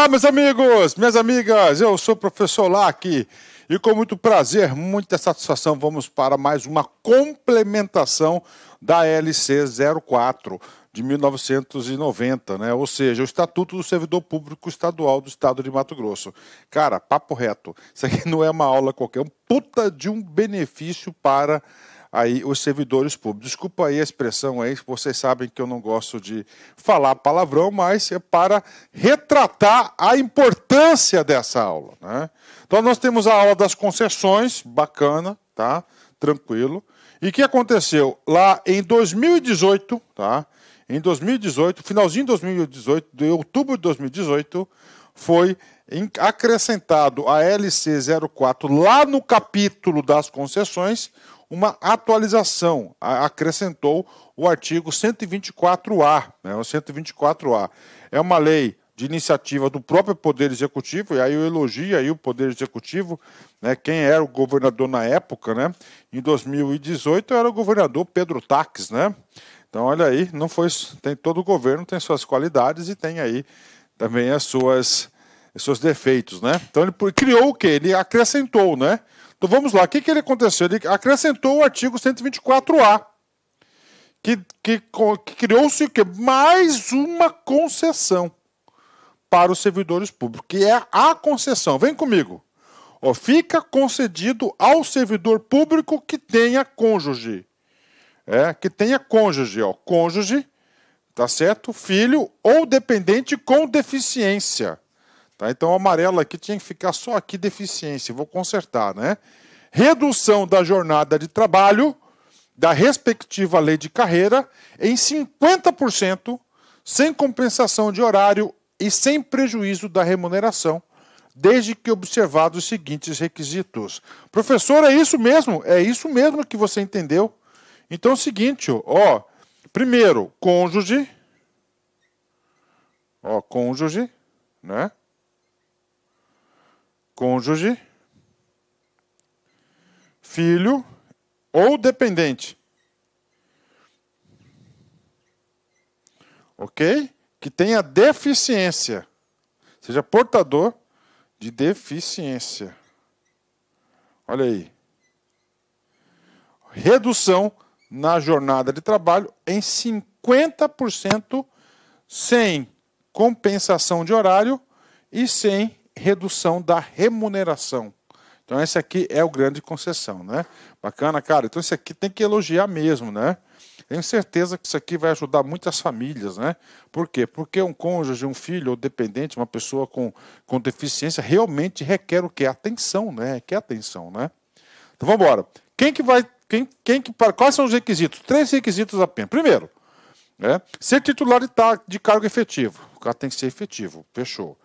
Olá, meus amigos, minhas amigas, eu sou o professor Lac e com muito prazer, muita satisfação, vamos para mais uma complementação da LC 04 de 1990, né? Ou seja, o Estatuto do Servidor Público Estadual do Estado de Mato Grosso. Cara, papo reto, isso aqui não é uma aula qualquer, é um puta de um benefício para aí os servidores públicos. Desculpa aí a expressão aí, vocês sabem que eu não gosto de falar palavrão, mas é para retratar a importância dessa aula. Né? Então nós temos a aula das concessões, bacana, tá? Tranquilo. E que aconteceu lá em 2018, tá? Em 2018, finalzinho de 2018, de outubro de 2018, foi acrescentado a LC 04 lá no capítulo das concessões uma atualização, acrescentou o artigo 124A, né, o 124A. É uma lei de iniciativa do próprio Poder Executivo, e aí eu elogio aí o Poder Executivo, né, quem era o governador na época, né, em 2018 era o governador Pedro Taques, né, então olha aí, não foi, tem todo o governo tem suas qualidades e tem aí também as suas, os seus defeitos, né, então ele criou o que? Ele acrescentou, né, então vamos lá, o que, que ele aconteceu? Ele acrescentou o artigo 124A, que, que, que criou-se mais uma concessão para os servidores públicos, que é a concessão. Vem comigo. Ó, fica concedido ao servidor público que tenha cônjuge. É, que tenha cônjuge, ó, cônjuge, tá certo? Filho ou dependente com deficiência. Tá? Então, o amarelo aqui tinha que ficar só aqui deficiência, vou consertar, né? Redução da jornada de trabalho da respectiva lei de carreira em 50%, sem compensação de horário e sem prejuízo da remuneração, desde que observados os seguintes requisitos. Professor, é isso mesmo? É isso mesmo que você entendeu? Então é o seguinte, ó, primeiro, cônjuge, ó, cônjuge, né? cônjuge, filho ou dependente. Ok? Que tenha deficiência. Seja portador de deficiência. Olha aí. Redução na jornada de trabalho em 50% sem compensação de horário e sem redução da remuneração. Então esse aqui é o grande concessão, né? Bacana, cara. Então esse aqui tem que elogiar mesmo, né? Tenho certeza que isso aqui vai ajudar muitas famílias, né? Por quê? Porque um cônjuge, um filho ou dependente, uma pessoa com, com deficiência, realmente requer o quê? Atenção, né? Quer atenção, né? Então vamos embora. Quem que vai. Quem, quem que, quais são os requisitos? Três requisitos apenas. Primeiro, né? ser titular de, de cargo efetivo. O cara tem que ser efetivo, fechou.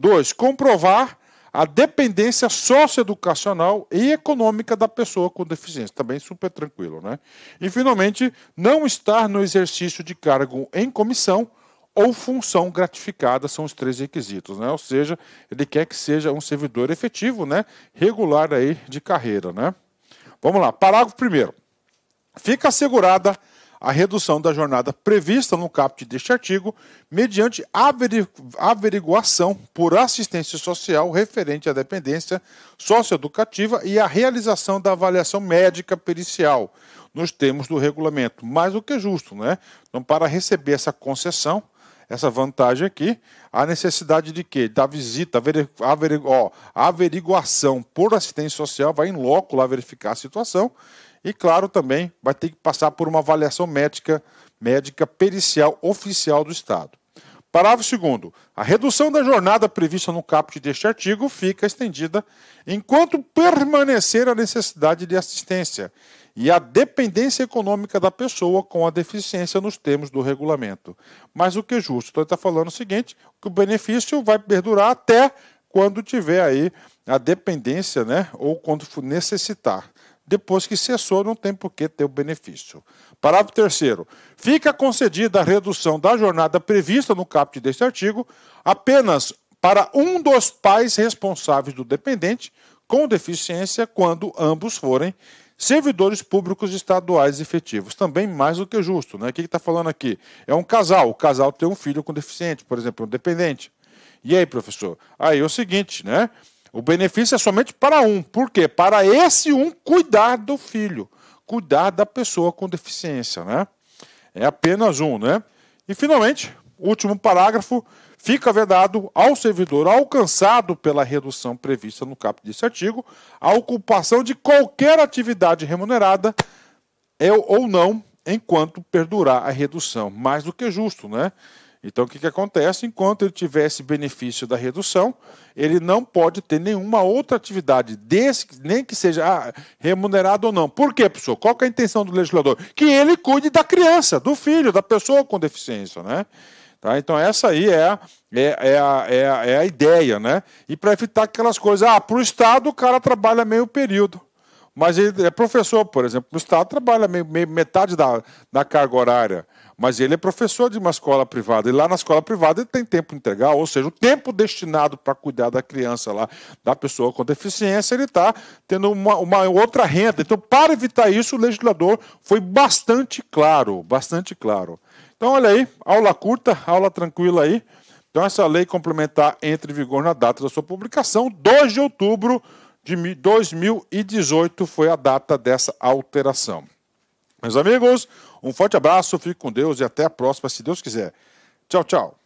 Dois, comprovar a dependência socioeducacional e econômica da pessoa com deficiência. Também super tranquilo, né? E, finalmente, não estar no exercício de cargo em comissão ou função gratificada são os três requisitos, né? Ou seja, ele quer que seja um servidor efetivo, né? Regular aí de carreira, né? Vamos lá, parágrafo primeiro. Fica assegurada a redução da jornada prevista no caput deste artigo, mediante averiguação por assistência social referente à dependência socioeducativa e a realização da avaliação médica pericial, nos termos do regulamento. Mais do que justo, né? Então, para receber essa concessão, essa vantagem aqui, a necessidade de quê? Da visita, averigu ó, averiguação por assistência social, vai em loco lá verificar a situação e claro, também vai ter que passar por uma avaliação médica, médica pericial oficial do Estado. Parágrafo 2. A redução da jornada prevista no caput deste artigo fica estendida enquanto permanecer a necessidade de assistência e a dependência econômica da pessoa com a deficiência nos termos do regulamento. Mas o que é justo? Então, ele está falando o seguinte: que o benefício vai perdurar até quando tiver aí a dependência, né? Ou quando necessitar depois que cessou, não tem por que ter o benefício. Parágrafo 3. Fica concedida a redução da jornada prevista no caput deste artigo apenas para um dos pais responsáveis do dependente com deficiência, quando ambos forem servidores públicos estaduais efetivos. Também mais do que justo. Né? O que está falando aqui? É um casal. O casal tem um filho com deficiente, por exemplo, um dependente. E aí, professor? Aí é o seguinte, né? O benefício é somente para um. Por quê? Para esse um cuidar do filho, cuidar da pessoa com deficiência, né? É apenas um, né? E finalmente, último parágrafo, fica vedado ao servidor alcançado pela redução prevista no caput desse artigo a ocupação de qualquer atividade remunerada é ou não enquanto perdurar a redução. Mais do que justo, né? Então, o que, que acontece? Enquanto ele tiver esse benefício da redução, ele não pode ter nenhuma outra atividade, desse, nem que seja ah, remunerado ou não. Por quê, professor? Qual é a intenção do legislador? Que ele cuide da criança, do filho, da pessoa com deficiência, né? Tá? Então, essa aí é a, é, é, a, é, a, é a ideia, né? E para evitar aquelas coisas, ah, para o Estado o cara trabalha meio período. Mas ele é professor, por exemplo. O Estado trabalha meio, meio, metade da, da carga horária. Mas ele é professor de uma escola privada. E lá na escola privada ele tem tempo integral, ou seja, o tempo destinado para cuidar da criança lá, da pessoa com deficiência, ele está tendo uma, uma outra renda. Então, para evitar isso, o legislador foi bastante claro, bastante claro. Então, olha aí, aula curta, aula tranquila aí. Então, essa lei complementar entra em vigor na data da sua publicação, 2 de outubro de 2018 foi a data dessa alteração. Meus amigos, um forte abraço, fique com Deus e até a próxima, se Deus quiser. Tchau, tchau.